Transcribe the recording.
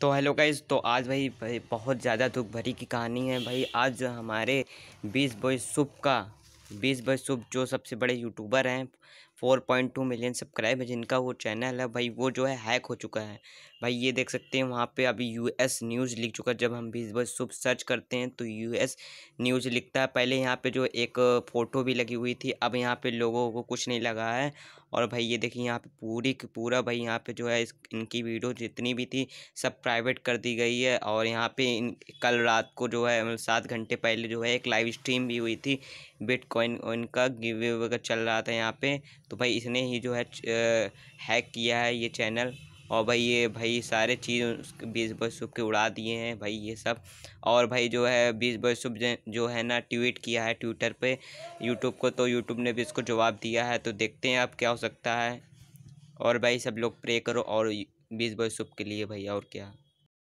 तो hello guys तो आज भाई, भाई बहुत ज़्यादा दुख भरी की कहानी है भाई आज हमारे बीस बॉय सुप का बीस बॉय सुप जो सबसे बड़े यूट्यूबर हैं four point two million subscribe है जिनका वो चैनल है भाई वो जो है हैक हो चुका है भाई ये देख सकते हैं वहाँ पे अभी यूएस न्यूज़ लिख चुका है जब हम भी बस शुभ सर्च करते हैं तो यूएस न्यूज़ लिखता है पहले यहाँ पे जो एक फ़ोटो भी लगी हुई थी अब यहाँ पे लोगों को कुछ नहीं लगा है और भाई ये देखिए यहाँ पे पूरी की पूरा भाई यहाँ पे जो है इस इनकी वीडियो जितनी भी थी सब प्राइवेट कर दी गई है और यहाँ पे इन कल रात को जो है मतलब सात घंटे पहले जो है एक लाइव स्ट्रीम भी हुई थी बिटकॉइन इनका गिव का चल रहा था यहाँ पे तो भाई इसने ही जो है हैक किया है ये चैनल और भाई ये भाई सारे चीज़ बीस बसुप के उड़ा दिए हैं भाई ये सब और भाई जो है बीस बसुप जो है ना ट्वीट किया है ट्विटर पे यूट्यूब को तो यूट्यूब ने भी इसको जवाब दिया है तो देखते हैं अब क्या हो सकता है और भाई सब लोग प्रे करो और बीस बसुप के लिए भाई और क्या